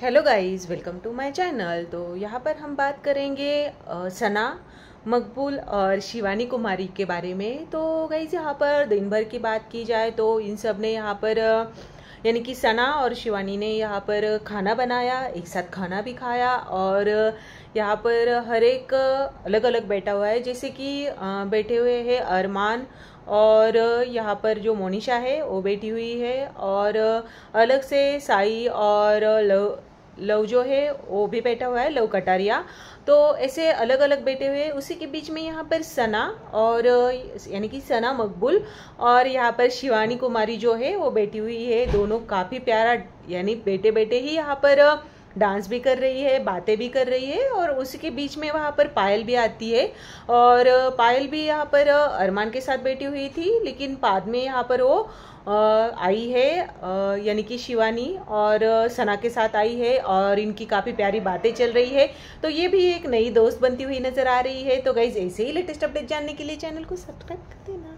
hello guys welcome to my channel तो यहाँ पर हम बात करेंगे सना मकबूल और शिवानी कुमारी के बारे में तो गाइस यहाँ पर दिन भर की बात की जाए तो इन सब ने यहाँ पर यानी कि सना और शिवानी ने यहाँ पर खाना बनाया एक साथ खाना भी खाया और यहाँ पर हर एक अलग अलग बैठा हुआ है जैसे कि बैठे हुए हैं अरमान और यहाँ पर जो मोनिशा है वो बैठी हुई है और अलग से साई और लव लव जो है वो भी बैठा हुआ है लव कटारिया तो ऐसे अलग अलग बैठे हुए उसी के बीच में यहाँ पर सना और यानी कि सना मकबूल और यहाँ पर शिवानी कुमारी जो है वो बैठी हुई है दोनों काफ़ी प्यारा यानी बैठे बैठे ही यहाँ पर डांस भी कर रही है बातें भी कर रही है और उसके बीच में वहाँ पर पायल भी आती है और पायल भी यहाँ पर अरमान के साथ बैठी हुई थी लेकिन बाद में यहाँ पर वो आई है यानी कि शिवानी और सना के साथ आई है और इनकी काफ़ी प्यारी बातें चल रही है तो ये भी एक नई दोस्त बनती हुई नज़र आ रही है तो गाइज ऐसे ही लेटेस्ट अपडेट जानने के लिए चैनल को सब्सक्राइब कर देना